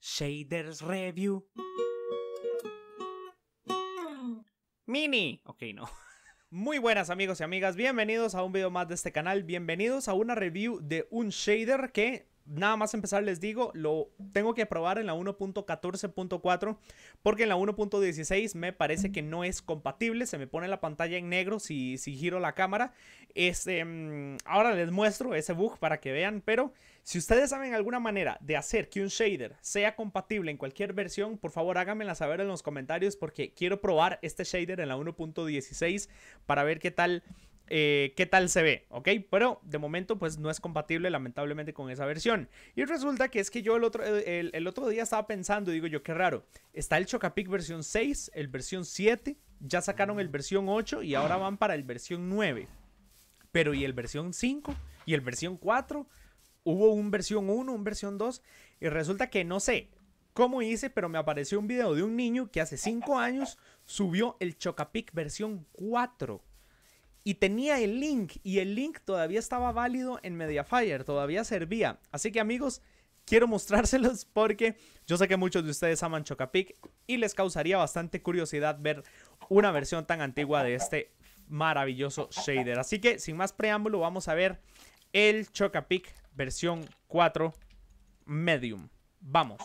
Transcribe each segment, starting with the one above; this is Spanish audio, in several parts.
Shaders Review. Mini. Ok, no. Muy buenas amigos y amigas, bienvenidos a un video más de este canal, bienvenidos a una review de un shader que nada más empezar les digo, lo tengo que probar en la 1.14.4 porque en la 1.16 me parece que no es compatible, se me pone la pantalla en negro si, si giro la cámara. Este, mm, ahora les muestro ese bug para que vean, pero si ustedes saben alguna manera de hacer que un shader sea compatible en cualquier versión, por favor háganmela saber en los comentarios porque quiero probar este shader en la 1.16 para ver qué tal eh, qué tal se ve, ¿ok? Pero de momento pues no es compatible lamentablemente con esa versión. Y resulta que es que yo el otro, el, el otro día estaba pensando, digo yo, qué raro, está el Chocapic versión 6, el versión 7, ya sacaron el versión 8 y ahora van para el versión 9. Pero ¿y el versión 5? ¿Y el versión 4? Hubo un versión 1, un versión 2 y resulta que no sé, cómo hice, pero me apareció un video de un niño que hace 5 años subió el Chocapic versión 4 y tenía el link y el link todavía estaba válido en Mediafire, todavía servía. Así que amigos, quiero mostrárselos porque yo sé que muchos de ustedes aman Chocapic y les causaría bastante curiosidad ver una versión tan antigua de este maravilloso shader. Así que sin más preámbulo vamos a ver el Chocapic versión 4 Medium. Vamos.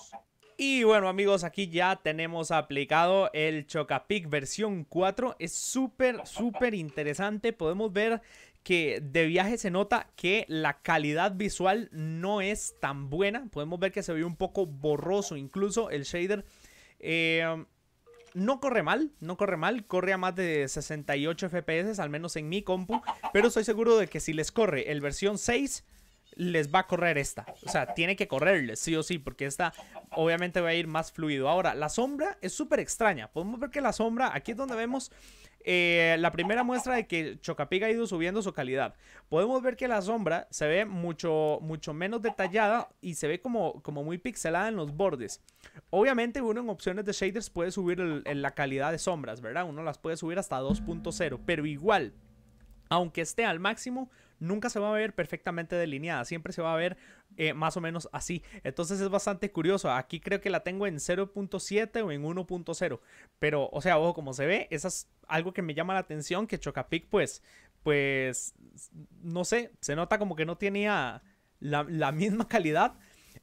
Y bueno amigos, aquí ya tenemos aplicado el Chocapic versión 4. Es súper, súper interesante. Podemos ver que de viaje se nota que la calidad visual no es tan buena. Podemos ver que se ve un poco borroso incluso el shader. Em, no corre mal, no corre mal, corre a más de 68 FPS, al menos en mi compu, pero estoy seguro de que si les corre el versión 6, les va a correr esta. O sea, tiene que correrles, sí o sí, porque esta obviamente va a ir más fluido. Ahora, la sombra es súper extraña. Podemos ver que la sombra, aquí es donde vemos eh, la primera muestra de que chocapiga ha ido subiendo su calidad. Podemos ver que la sombra se ve mucho, mucho menos detallada y se ve como, como muy pixelada en los bordes. Obviamente uno en opciones de shaders puede subir la calidad de sombras, ¿verdad? Uno las puede subir hasta 2.0, pero igual, aunque esté al máximo nunca se va a ver perfectamente delineada, siempre se va a ver eh, más o menos así. Entonces es bastante curioso. Aquí creo que la tengo en 0.7 o en 1.0. Pero, o sea, ojo, como se ve, eso es algo que me llama la atención, que Chocapic, pues, pues, no sé, se nota como que no tenía la, misma calidad.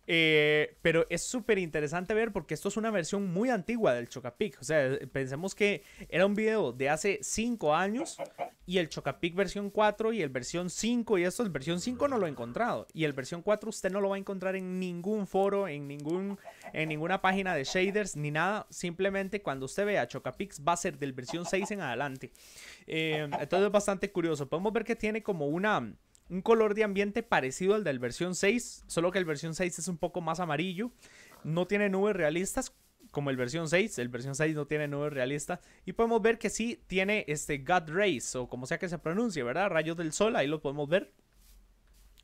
Eh, pero es súper interesante ver porque esto es una versión muy antigua del Chocapic. O sea, pensemos que era un video de hace 5 años y el Chocapic versión 4 y el versión 5 y esto, el versión 5 no lo he encontrado y el versión 4 usted no lo va a encontrar en ningún foro, en, ningún, en ninguna página de shaders ni nada, simplemente cuando usted vea Chocapix va a ser del versión 6 en adelante. Eh, entonces es bastante curioso, podemos ver que tiene como una... Un color de ambiente parecido al del versión 6, solo que el versión 6 es un poco más amarillo. No tiene nubes realistas, como el versión 6. El versión 6 no tiene nube realista. Y podemos ver que sí tiene este God Rays, o como sea que se pronuncie, ¿verdad? Rayos del Sol, ahí lo podemos ver.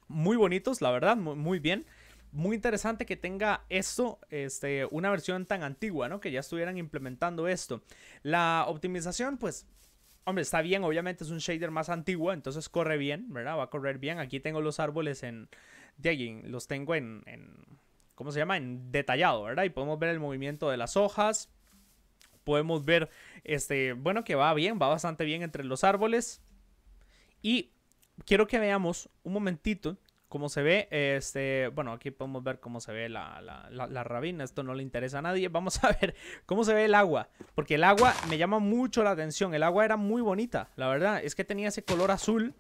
Muy bonitos, la verdad, muy, bien. Muy interesante que tenga esto, este, una versión tan antigua, ¿no? Que ya estuvieran implementando esto. La optimización, pues, Hombre, está bien, obviamente es un shader más antiguo, entonces corre bien, ¿verdad? Va a correr bien. Aquí tengo los árboles en... De allí, los tengo en, en, ¿cómo se llama? En detallado, ¿verdad? Y podemos ver el movimiento de las hojas. Podemos ver, este, bueno, que va bien, va bastante bien entre los árboles. Y quiero que veamos un momentito cómo se ve, este, bueno, aquí podemos ver cómo se ve la, la, rabina, esto no le interesa a nadie, vamos a ver cómo se ve el agua, porque el agua me llama mucho la atención, el agua era muy bonita, la verdad, es que tenía ese color azul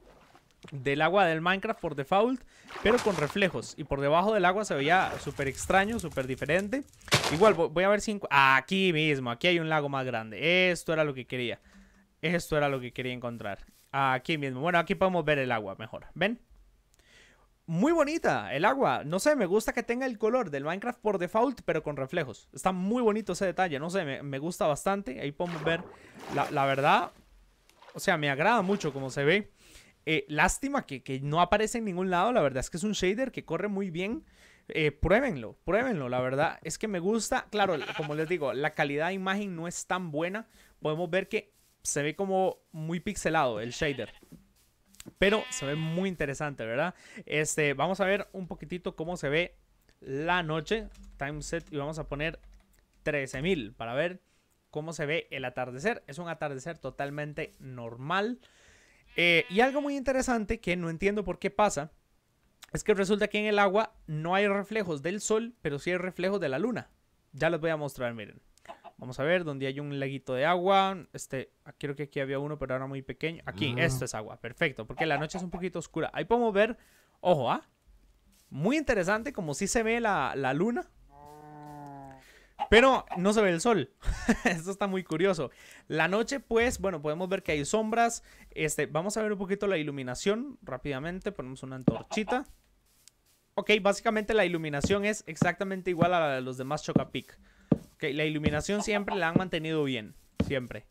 del agua del Minecraft por default, pero con reflejos. Y por debajo del agua se veía súper extraño, súper diferente. Igual, voy a ver si... Aquí mismo, aquí hay un lago más grande. Esto era lo que quería. Esto era lo que quería encontrar. Aquí mismo. Bueno, aquí podemos ver el agua mejor. ¿Ven? Muy bonita el agua. No sé, me gusta que tenga el color del Minecraft por default, pero con reflejos. Está muy bonito ese detalle. No sé, me, gusta bastante. Ahí podemos ver, la, la verdad, o sea, me agrada mucho como se ve. Eh, lástima que, no aparece en ningún lado, la verdad es que es un shader que corre muy bien. Eh, pruébenlo, pruébenlo, la verdad es que me gusta. Claro, como les digo, la calidad de imagen no es tan buena. Podemos ver que se ve como muy pixelado el shader. Pero se ve muy interesante, ¿verdad? Este, vamos a ver un poquitito cómo se ve la noche. Time set y vamos a poner 13000 para ver cómo se ve el atardecer. Es un atardecer totalmente normal. Eh, y algo muy interesante que no entiendo por qué pasa es que resulta que en el agua no hay reflejos del sol, pero sí hay reflejos de la luna. Ya les voy a mostrar, miren. Vamos a ver, donde hay un laguito de agua. Este, creo que aquí había uno, pero ahora muy pequeño. Aquí, ah. esto es agua, perfecto, porque la noche es un poquito oscura. Ahí podemos ver, ojo, ¿ah? Muy interesante, como si se ve la luna, pero no se ve el sol. Esto está muy curioso. La noche, pues, bueno, podemos ver que hay sombras. Este, vamos a ver un poquito la iluminación rápidamente. Ponemos una antorchita. Ok, básicamente la iluminación es exactamente igual a la de los demás Chocapic. Ok, la iluminación siempre la han mantenido bien. Siempre.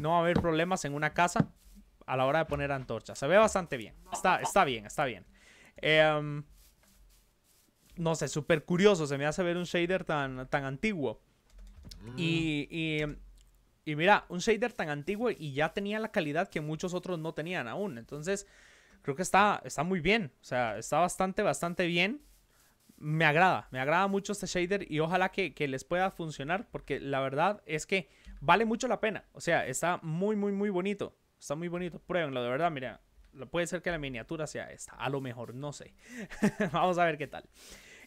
No va a haber problemas en una casa a la hora de poner antorcha. Se ve bastante bien. Está, está bien, está bien. Eh, no sé, súper curioso. Se me hace ver un shader tan, tan antiguo. Y, y, mira, un shader tan antiguo y ya tenía la calidad que muchos otros no tenían aún. Entonces, creo que está, está muy bien. O sea, está bastante, bastante bien. Me agrada, me agrada mucho este shader y ojalá que, que les pueda funcionar porque la verdad es que vale mucho la pena. O sea, está muy, muy, muy bonito. Está muy bonito. Pruébenlo, de verdad, mira. Puede ser que la miniatura sea esta. A lo mejor, no sé. Vamos a ver qué tal.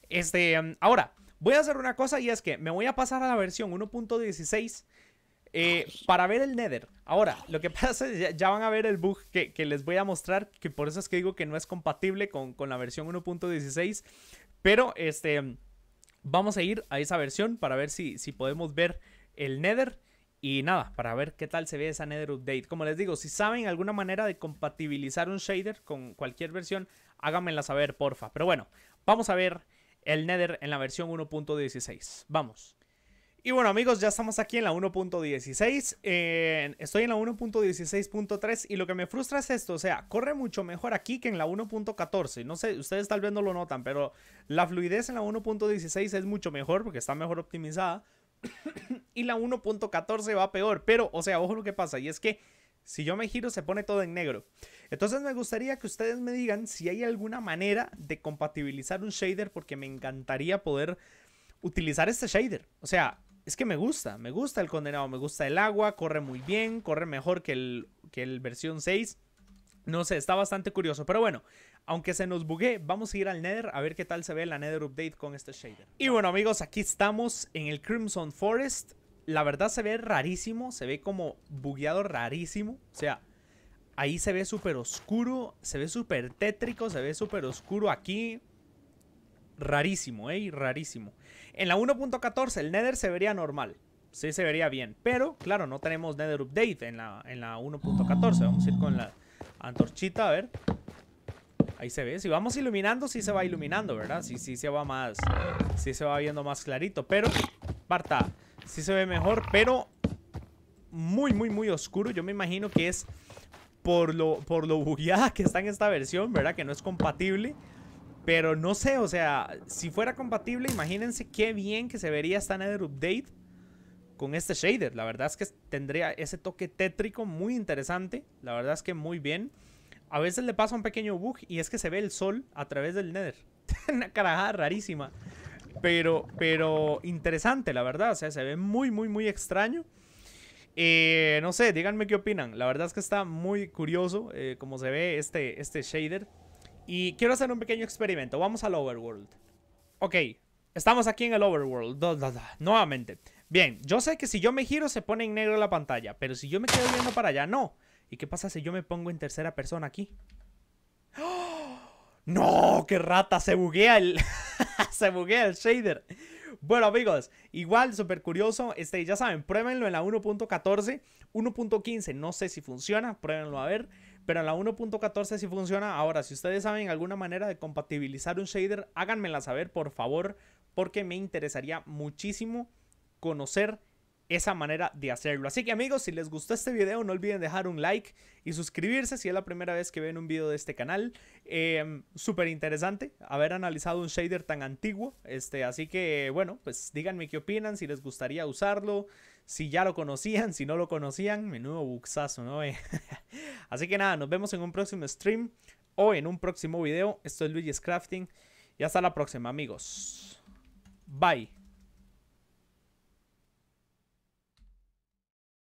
Este, em, ahora, voy a hacer una cosa y es que me voy a pasar a la versión 1.16 eh, para ver el Nether. Ahora, lo que pasa es ya, ya van a ver el bug que, les voy a mostrar, que por eso es que digo que no es compatible con, la versión 1.16, pero este, em, vamos a ir a esa versión para ver si, si podemos ver el Nether. Y nada, para ver qué tal se ve esa Nether Update. Como les digo, si saben alguna manera de compatibilizar un shader con cualquier versión, háganmela saber, porfa. Pero bueno, vamos a ver el Nether en la versión 1.16. Vamos. Y bueno amigos, ya estamos aquí en la 1.16, estoy en la 1.16.3 y lo que me frustra es esto, o sea, corre mucho mejor aquí que en la 1.14, no sé, ustedes tal vez no lo notan, pero la fluidez en la 1.16 es mucho mejor porque está mejor optimizada y la 1.14 va peor, pero o sea, ojo lo que pasa y es que si yo me giro se pone todo en negro. Entonces me gustaría que ustedes me digan si hay alguna manera de compatibilizar un shader porque me encantaría poder utilizar este shader. O sea, es que me gusta, me gusta el condenado, me gusta el agua, corre muy bien, corre mejor que el, que el versión 6. No sé, está bastante curioso, pero bueno, aunque se nos bugue, vamos a ir al Nether a ver qué tal se ve la Nether Update con este shader. Y bueno amigos, aquí estamos en el Crimson Forest. La verdad se ve rarísimo, se ve como bugueado rarísimo, o sea... Ahí se ve súper oscuro, se ve súper tétrico, se ve súper oscuro aquí. Rarísimo, ¿eh? Rarísimo. En la 1.14 el Nether se vería normal. Sí, se vería bien. Pero, claro, no tenemos Nether Update en la, en la 1.14. Vamos a ir con la antorchita, a ver. Ahí se ve. Si vamos iluminando, sí se va iluminando, ¿verdad? Sí, sí se va más... Sí se va viendo más clarito. Pero, Barta, sí se ve mejor, pero... Muy, muy, muy oscuro. Yo me imagino que es por lo, por lo bugueada que está en esta versión, ¿verdad? Que no es compatible. Pero no sé, o sea, si fuera compatible, imagínense qué bien que se vería esta Nether Update con este shader. La verdad es que tendría ese toque tétrico muy interesante. La verdad es que muy bien. A veces le pasa un pequeño bug y es que se ve el sol a través del Nether. Una carajada rarísima. Pero, pero interesante, la verdad. O sea, se ve muy, muy, muy extraño. Eh, no sé, díganme qué opinan. La verdad es que está muy curioso eh, como se ve este, este shader. Y quiero hacer un pequeño experimento. Vamos al overworld. Ok, estamos aquí en el overworld. Nuevamente. Bien, yo sé que si yo me giro se pone en negro la pantalla, pero si yo me quedo viendo para allá, no. ¿Y qué pasa si yo me pongo en tercera persona aquí? ¡Oh! ¡No! ¡Qué rata! Se buguea el... se buguea el shader. Bueno, amigos, igual súper curioso. Este, ya saben, pruébenlo en la 1.14. 1.15 no sé si funciona, pruébenlo a ver. Pero en la 1.14 sí funciona. Ahora, si ustedes saben alguna manera de compatibilizar un shader, háganmela saber, por favor, porque me interesaría muchísimo conocer esa manera de hacerlo. Así que amigos, si les gustó este video, no olviden dejar un like y suscribirse si es la primera vez que ven un video de este canal. Em, Súper interesante haber analizado un shader tan antiguo. Este, así que bueno, pues díganme qué opinan, si les gustaría usarlo, si ya lo conocían, si no lo conocían. Menudo buxazo, ¿no? así que nada, nos vemos en un próximo stream o en un próximo video. Esto es Luigi's Crafting y hasta la próxima amigos. Bye.